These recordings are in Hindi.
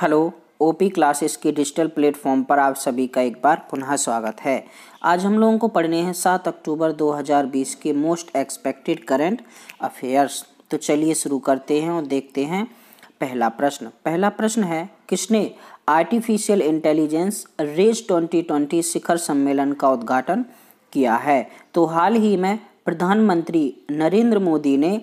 हेलो ओपी क्लासेस के डिजिटल प्लेटफॉर्म पर आप सभी का एक बार पुनः स्वागत है आज हम लोगों को पढ़ने हैं सात अक्टूबर 2020 के मोस्ट एक्सपेक्टेड करंट अफेयर्स तो चलिए शुरू करते हैं और देखते हैं पहला प्रश्न पहला प्रश्न है किसने आर्टिफिशियल इंटेलिजेंस रेज 2020 शिखर सम्मेलन का उद्घाटन किया है तो हाल ही में प्रधानमंत्री नरेंद्र मोदी ने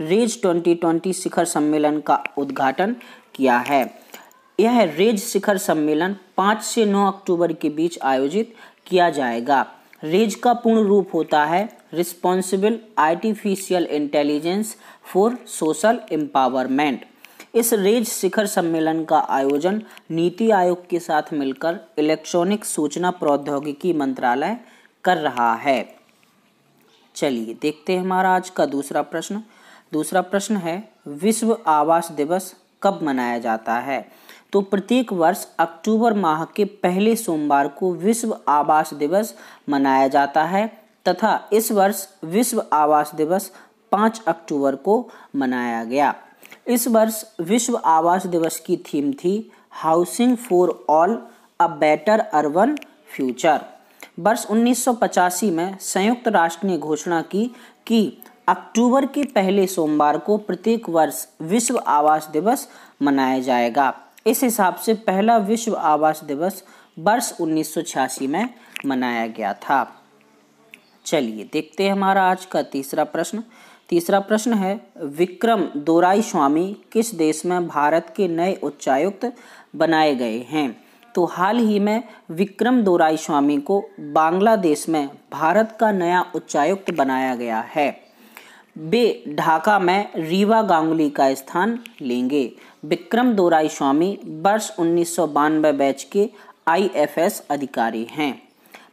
रेज 2020 शिखर सम्मेलन का उद्घाटन किया है यह रेज शिखर सम्मेलन 5 से 9 अक्टूबर के बीच आयोजित किया जाएगा रेज का पूर्ण रूप होता है responsible artificial intelligence for social empowerment इस रेज शिखर सम्मेलन का आयोजन नीति आयोग के साथ मिलकर इलेक्ट्रॉनिक सूचना प्रौद्योगिकी मंत्रालय कर रहा है चलिए देखते हैं हमारा आज का दूसरा प्रश्न दूसरा प्रश्न है विश्व आवास दिवस कब मनाया जाता है तो प्रत्येक वर्ष अक्टूबर माह के पहले सोमवार को विश्व आवास दिवस मनाया जाता है तथा इस वर्ष विश्व आवास दिवस 5 अक्टूबर को मनाया गया इस वर्ष विश्व आवास दिवस की थीम थी housing for all a better urban future वर्ष उन्नीस में संयुक्त राष्ट्र ने घोषणा की कि अक्टूबर के पहले सोमवार को प्रत्येक वर्ष विश्व आवास दिवस मनाया जाएगा इस हिसाब से पहला विश्व आवास दिवस वर्ष उन्नीस में मनाया गया था चलिए देखते हैं हमारा आज का तीसरा प्रश्न तीसरा प्रश्न है विक्रम दोराई स्वामी किस देश में भारत के नए उच्चायुक्त बनाए गए हैं तो हाल ही में विक्रम दोराई स्वामी को बांग्लादेश में भारत का नया उच्चायुक्त बनाया गया है वे ढाका में रीवा गांगुली का स्थान लेंगे विक्रम दोराई स्वामी वर्ष उन्नीस बैच के आईएफएस अधिकारी हैं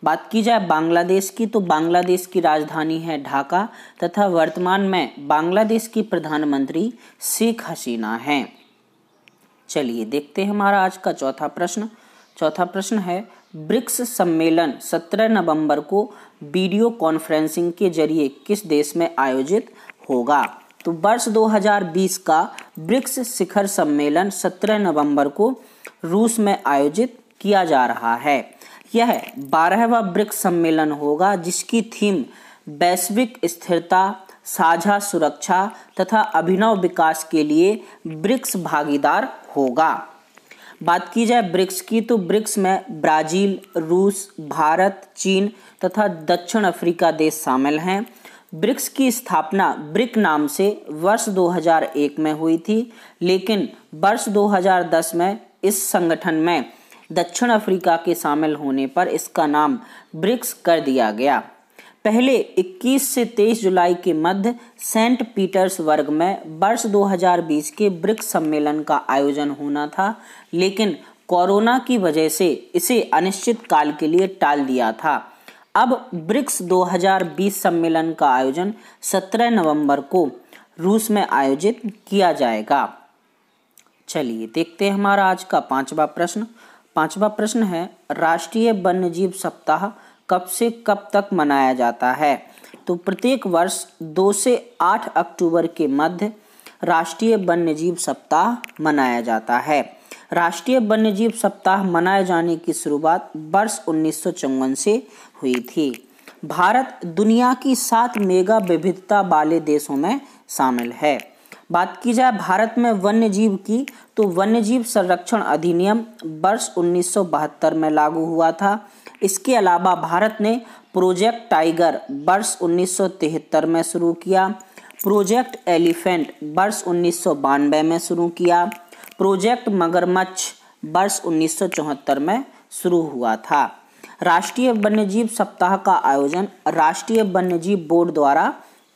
बात की जाए बांग्लादेश की तो बांग्लादेश की राजधानी है ढाका तथा वर्तमान में बांग्लादेश की प्रधानमंत्री शेख हसीना हैं चलिए देखते हैं हमारा आज का चौथा प्रश्न चौथा प्रश्न है ब्रिक्स सम्मेलन 17 नवंबर को वीडियो कॉन्फ्रेंसिंग के जरिए किस देश में आयोजित होगा तो वर्ष 2020 का ब्रिक्स शिखर सम्मेलन 17 नवंबर को रूस में आयोजित किया जा रहा है यह बारहवा ब्रिक्स सम्मेलन होगा जिसकी थीम वैश्विक स्थिरता साझा सुरक्षा तथा अभिनव विकास के लिए ब्रिक्स भागीदार होगा बात की जाए ब्रिक्स की तो ब्रिक्स में ब्राज़ील रूस भारत चीन तथा दक्षिण अफ्रीका देश शामिल हैं ब्रिक्स की स्थापना ब्रिक नाम से वर्ष 2001 में हुई थी लेकिन वर्ष 2010 में इस संगठन में दक्षिण अफ्रीका के शामिल होने पर इसका नाम ब्रिक्स कर दिया गया पहले 21 से 23 जुलाई के मध्य सेंट पीटर्सबर्ग में वर्ष 2020 के ब्रिक्स सम्मेलन का आयोजन होना था लेकिन कोरोना की वजह से इसे अनिश्चित काल के लिए टाल दिया था अब ब्रिक्स 2020 सम्मेलन का आयोजन 17 नवंबर को रूस में आयोजित किया जाएगा चलिए देखते हैं हमारा आज का पांचवा प्रश्न पांचवा प्रश्न है राष्ट्रीय वन्यजीव सप्ताह कब से कब तक मनाया जाता है तो प्रत्येक वर्ष दो से आठ अक्टूबर के मध्य राष्ट्रीय वन्यजीव सप्ताह मनाया जाता है राष्ट्रीय वन्यजीव सप्ताह मनाए जाने की शुरुआत वर्ष उन्नीस से हुई थी भारत दुनिया की सात मेगा विविधता वाले देशों में शामिल है बात की जाए भारत में वन्य जीव की तो वन्य जीव संरक्षण अधिनियम वर्ष उन्नीस में लागू हुआ था इसके अलावा भारत ने प्रोजेक्ट टाइगर वर्ष उन्नीस में शुरू किया प्रोजेक्ट एलिफेंट वर्ष उन्नीस में शुरू किया प्रोजेक्ट मगरमच्छ वर्ष उन्नीस में शुरू हुआ था राष्ट्रीय वन्यजीव सप्ताह का आयोजन राष्ट्रीय वन्यजीव बोर्ड द्वारा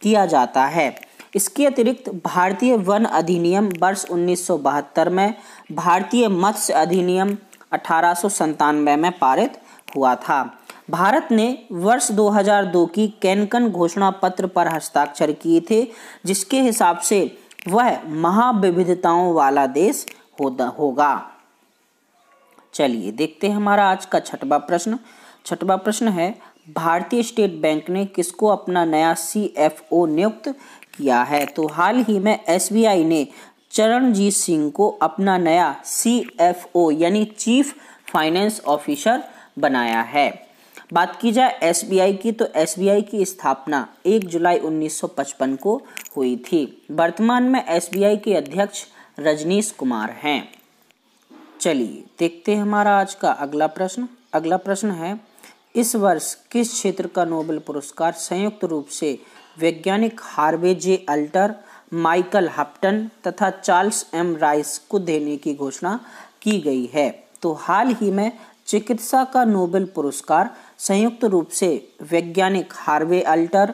किया जाता है इसके अतिरिक्त भारतीय वन अधिनियम वर्ष उन्नीस में भारतीय मत्स्य अधिनियम अठारह में पारित हुआ था भारत ने वर्ष 2002 की कैनकन घोषणा पत्र पर हस्ताक्षर किए थे जिसके हिसाब से वह महाविविधताओं वाला देश होगा चलिए देखते हैं हमारा आज का छठवा प्रश्न छठवा प्रश्न है भारतीय स्टेट बैंक ने किसको अपना नया सी नियुक्त किया है तो हाल ही में एसबीआई ने चरणजीत सिंह को अपना नया सीएफओ यानी चीफ फाइनेंस ऑफिसर बनाया है बात की जाए एसबीआई की तो एसबीआई की स्थापना 1 जुलाई 1955 को हुई थी वर्तमान में एसबीआई के अध्यक्ष रजनीश कुमार हैं चलिए देखते हैं हमारा आज का अगला प्रश्न अगला प्रश्न है इस वर्ष किस क्षेत्र का नोबेल पुरस्कार संयुक्त रूप से वैज्ञानिक Harvey J Alter Michael Houghton तथा चार्ल्स एम राइस को देने की घोषणा की गई है तो हाल ही में चिकित्सा का नोबेल पुरस्कार संयुक्त रूप से वैज्ञानिक हार्वे अल्टर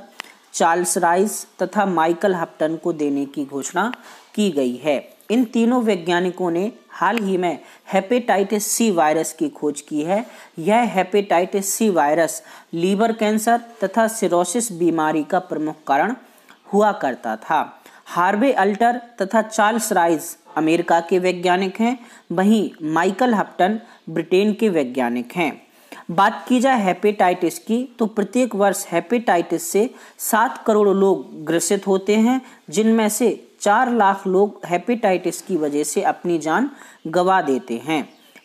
चार्ल्स राइस तथा माइकल हप्टन को देने की घोषणा की गई है इन तीनों वैज्ञानिकों ने हाल ही में हेपेटाइटिस सी वायरस की खोज की है यह hepatitis C virus liver cancer तथा सिरोसिस बीमारी का प्रमुख कारण हुआ करता था हार्वे अल्टर तथा चार्ल्स राइज अमेरिका के वैज्ञानिक हैं वहीं माइकल हप्टन ब्रिटेन के वैज्ञानिक हैं बात की जाए हेपेटाइटिस की तो प्रत्येक वर्ष हेपेटाइटिस से सात करोड़ लोग ग्रसित होते हैं जिनमें से चार लाख लोग हेपेटाइटिस की वजह से अपनी जान गंवा देते हैं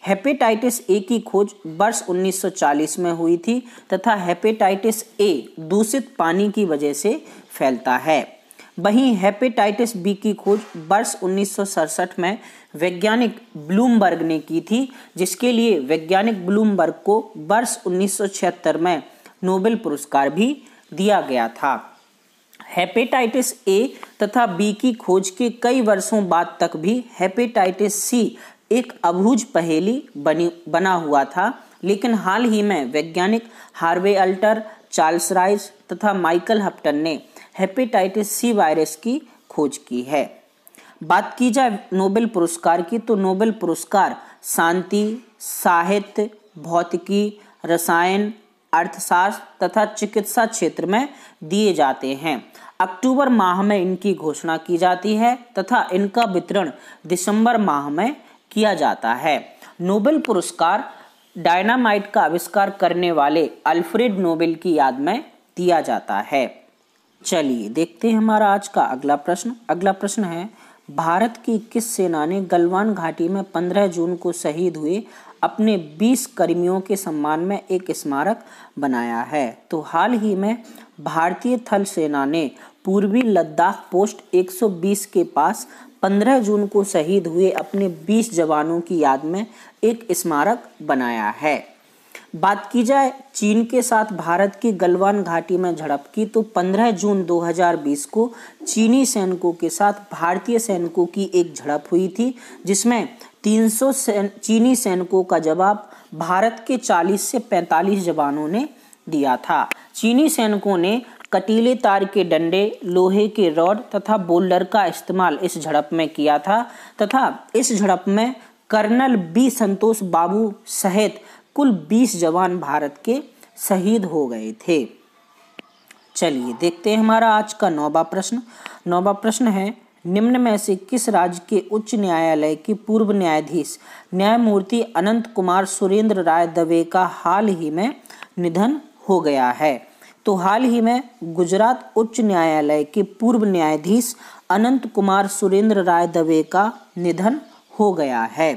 हेपेटाइटिस ए की खोज वर्ष 1940 में हुई थी तथा हेपेटाइटिस ए दूषित पानी की वजह से फैलता है वहीं हेपेटाइटिस बी की खोज वर्ष उन्नीस में वैज्ञानिक ब्लूमबर्ग ने की थी जिसके लिए वैज्ञानिक ब्लूमबर्ग को वर्ष 1976 में नोबेल पुरस्कार भी दिया गया था हेपेटाइटिस ए तथा बी की खोज के कई वर्षों बाद तक भी हेपेटाइटिस सी एक अभूज पहेली बनी बना हुआ था लेकिन हाल ही में वैज्ञानिक हार्वे अल्टर चार्ल्स राइस तथा माइकल हप्टन ने हेपेटाइटिस सी वायरस की खोज की है बात की जाए नोबेल पुरस्कार की तो नोबेल पुरस्कार शांति साहित्य भौतिकी रसायन अर्थशास्त्र तथा चिकित्सा क्षेत्र में दिए जाते हैं अक्टूबर माह में इनकी घोषणा की जाती है तथा इनका वितरण दिसंबर माह में किया जाता है नोबेल पुरस्कार डायनामाइट का आविष्कार करने वाले अल्फ्रेड नोबेल की याद में दिया जाता है चलिए देखते हैं हमारा आज का अगला प्रश्न अगला प्रश्न है भारत की किस सेना ने गलवान घाटी में 15 जून को शहीद हुए अपने 20 कर्मियों के सम्मान में एक स्मारक बनाया है तो हाल ही में भारतीय थल सेना ने पूर्वी लद्दाख पोस्ट 120 के पास 15 जून को शहीद हुए अपने 20 जवानों की याद में एक स्मारक बनाया है बात की जाए चीन के साथ भारत की गलवान घाटी में झड़प की तो 15 जून 2020 को चीनी सैनिकों के साथ भारतीय सैनिकों की एक झड़प हुई थी जिसमें 300 सैन चीनी सैनिकों का जवाब भारत के 40 से 45 जवानों ने दिया था चीनी सैनिकों ने कटीले तार के डंडे लोहे के रॉड तथा बोल्डर का इस्तेमाल इस झड़प में किया था तथा इस झड़प में कर्नल बी संतोष बाबू सहित कुल 20 जवान भारत के शहीद हो गए थे चलिए देखते हैं हमारा आज का नौवा प्रश्न नौवा प्रश्न है निम्न में से किस राज्य के उच्च न्यायालय के पूर्व न्यायाधीश न्यायमूर्ति अनंत कुमार सुरेंद्र राय दवे का हाल ही में निधन हो गया है तो हाल ही में गुजरात उच्च न्यायालय के पूर्व न्यायाधीश अनंत कुमार सुरेंद्र राय दवे का निधन हो गया है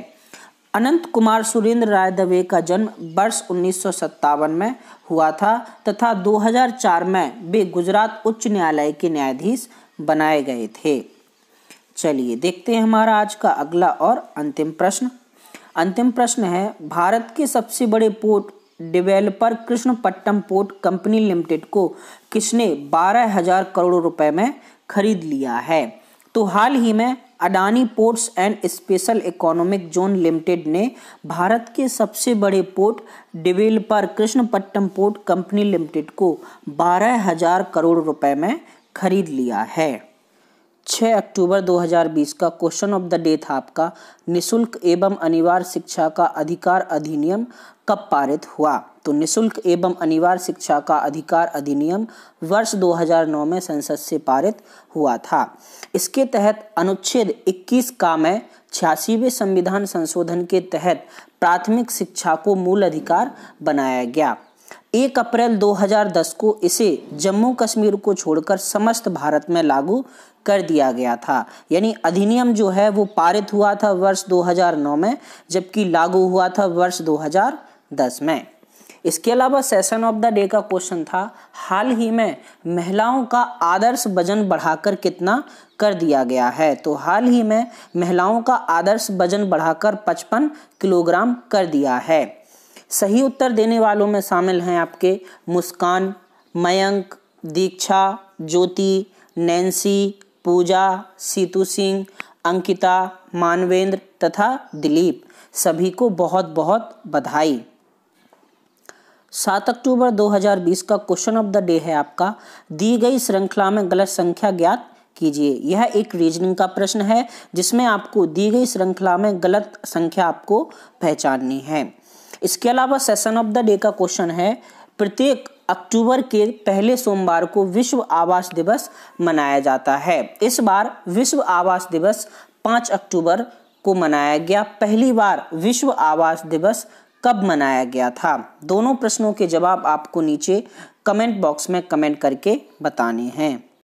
अनंत कुमार सुरेंद्र राय दवे का जन्म वर्ष उन्नीस में हुआ था तथा 2004 में वे गुजरात उच्च न्यायालय के न्यायाधीश बनाए गए थे चलिए देखते हैं हमारा आज का अगला और अंतिम प्रश्न अंतिम प्रश्न है भारत के सबसे बड़े port developer Krishnapatnam port company limited को किसने बारह हजार करोड़ रुपए में खरीद लिया है तो हाल ही में Adani ports and special economic zone limited ने भारत के सबसे बड़े port developer Krishnapatnam port company limited को बारह हजार करोड़ रुपए में खरीद लिया है 6 अक्टूबर 2020 का क्वेश्चन ऑफ द डे था आपका निशुल्क एवं अनिवार्य शिक्षा का अधिकार अधिनियम कब पारित हुआ तो निशुल्क एवं अनिवार्य शिक्षा का अधिकार अधिनियम वर्ष 2009 में संसद से पारित हुआ था इसके तहत अनुच्छेद 21 का में छियासीवें संविधान संशोधन के तहत प्राथमिक शिक्षा को मूल अधिकार बनाया गया एक अप्रैल 2010 को इसे जम्मू कश्मीर को छोड़कर समस्त भारत में लागू कर दिया गया था यानी अधिनियम जो है वो पारित हुआ था वर्ष 2009 में जबकि लागू हुआ था वर्ष 2010 में इसके अलावा सेशन ऑफ द डे का क्वेश्चन था हाल ही में महिलाओं का आदर्श वजन बढ़ाकर कितना कर दिया गया है तो हाल ही में महिलाओं का आदर्श वजन बढ़ाकर 55 किलोग्राम कर दिया है सही उत्तर देने वालों में शामिल हैं आपके मुस्कान मयंक दीक्षा ज्योति नैन्सी पूजा सीतू सिंह अंकिता मानवेंद्र तथा दिलीप सभी को बहुत बहुत बधाई सात अक्टूबर 2020 का क्वेश्चन ऑफ द डे है आपका दी गई श्रृंखला में गलत संख्या ज्ञात कीजिए यह एक रीजनिंग का प्रश्न है जिसमें आपको दी गई श्रृंखला में गलत संख्या आपको पहचाननी है इसके अलावा सेशन ऑफ द डे का क्वेश्चन है प्रत्येक अक्टूबर के पहले सोमवार को विश्व आवास दिवस मनाया जाता है इस बार विश्व आवास दिवस 5 अक्टूबर को मनाया गया पहली बार विश्व आवास दिवस कब मनाया गया था दोनों प्रश्नों के जवाब आपको नीचे कमेंट बॉक्स में कमेंट करके बताने हैं